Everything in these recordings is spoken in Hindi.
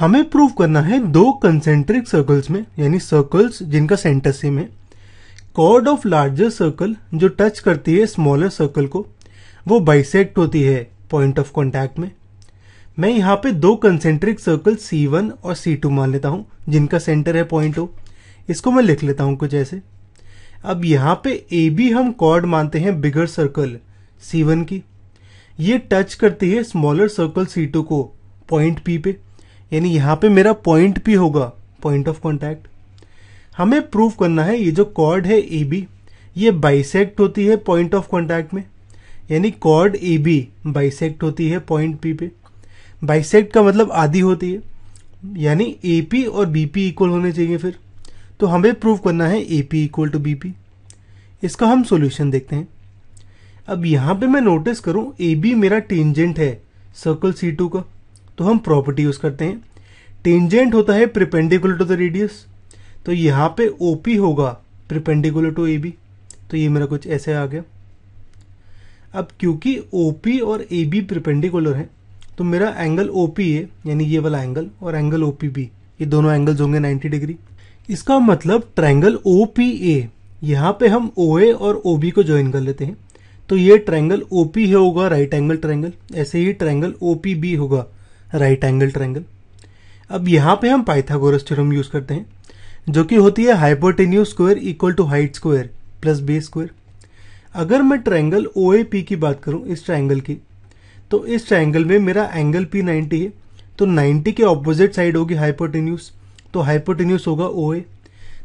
हमें प्रूव करना है दो कंसेंट्रिक सर्कल्स में यानी सर्कल्स जिनका सेंटर सेम है कॉर्ड ऑफ लार्जर सर्कल जो टच करती है स्मॉलर सर्कल को वो बाइसेक्ट होती है पॉइंट ऑफ कॉन्टैक्ट में मैं यहाँ पे दो कंसेंट्रिक सर्कल C1 और C2 मान लेता हूँ जिनका सेंटर है पॉइंट ओ इसको मैं लिख लेता हूँ कुछ ऐसे अब यहाँ पे ए बी हम कॉर्ड मानते हैं बिगर सर्कल C1 की ये टच करती है स्मॉलर सर्कल C2 को पॉइंट पी पे यानी यहाँ पे मेरा पॉइंट भी होगा पॉइंट ऑफ कॉन्टैक्ट हमें प्रूव करना है ये जो कॉर्ड है ए बी ये बाइसेक्ट होती है पॉइंट ऑफ कॉन्टैक्ट में यानी कॉर्ड ए बी बाइसेक्ट होती है पॉइंट पी पे बाइसेक्ट का मतलब आधी होती है यानी ए पी और बी पी इक्वल होने चाहिए फिर तो हमें प्रूव करना है A P equal to B P इसका हम सॉल्यूशन देखते हैं अब यहाँ पे मैं नोटिस करूँ ए बी मेरा टेंजेंट है सर्कल सी टू का तो हम प्रॉपर्टी यूज़ करते हैं टेंजेंट होता है प्रिपेंडिकुलर टू द रेडियस तो यहाँ पे ओ पी होगा प्रिपेंडिकुलर टू ए बी तो ये मेरा कुछ ऐसे आ गया अब क्योंकि ओ पी और ए बी प्रिपेंडिकुलर है तो मेरा एंगल ओ पी है यानी ये वाला एंगल और एंगल ओ पी बी ये दोनों एंगल्स होंगे 90 डिग्री इसका मतलब ट्रैंगल ओ पी ए यहाँ पे हम ओ ए और ओ बी को ज्वाइन कर लेते हैं तो ये ट्रैंगल ओ पी होगा राइट एंगल ट्रैंगल ऐसे ही ट्रैंगल ओ पी बी होगा राइट एंगल ट्रैंगल अब यहाँ पे हम पाइथागोरस थ्योरम यूज़ करते हैं जो कि होती है hypotenuse square equal to height square plus base square अगर मैं ट्रायंगल ओ की बात करूँ इस ट्रायंगल की तो इस ट्रायंगल में मेरा एंगल पी नाइन्टी है तो 90 के ऑपोजिट साइड होगी हाइपोटेन्यूस तो हाइपोटेन्यूस होगा ओ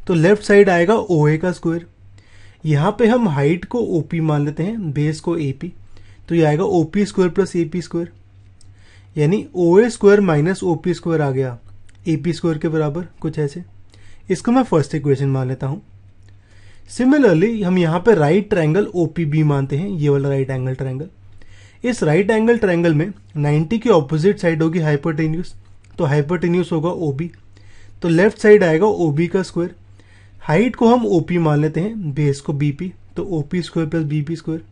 तो लेफ्ट साइड आएगा ओ का स्क्वायर यहाँ पे हम हाइट को ओ मान लेते हैं बेस को ए तो ये आएगा O P square plus A P square यानी O A square minus O P square आ गया ए पी स्क्वायर के बराबर कुछ ऐसे इसको मैं फर्स्ट इक्वेशन मान लेता हूँ सिमिलरली हम यहाँ पे right triangle O P B मानते हैं ये वाला राइट एंगल ट्रायंगल इस राइट एंगल ट्रायंगल में 90 की ऑपोजिट साइड होगी हाइपरटेन्यूस तो हाइपरटेन्यूस होगा ओ बी तो लेफ्ट साइड आएगा ओ बी का स्क्वायर हाइट को हम ओ पी मान लेते हैं बेस को बी पी तो O P square plus B P square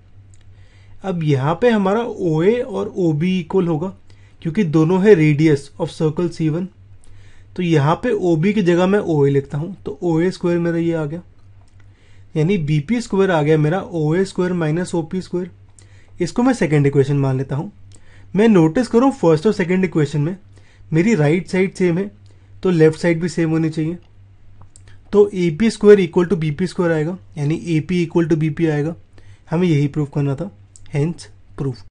अब यहाँ पे हमारा ओ ए और ओ बी इक्वल होगा क्योंकि दोनों है radius of circle C one तो यहाँ पे ओ बी की जगह मैं ओ ए लिखता हूँ तो ओ ए स्क्वायर मेरा ये आ गया यानी बी पी स्क्वायर आ गया मेरा O A square minus O P square इसको मैं सेकेंड इक्वेशन मान लेता हूँ मैं नोटिस करूँ फर्स्ट और सेकेंड इक्वेशन में मेरी राइट right साइड सेम है तो लेफ्ट साइड भी सेम होनी चाहिए तो A P square equal to B P square आएगा यानी A P equal to B P आएगा हमें यही प्रूफ करना था हैंस प्रूफ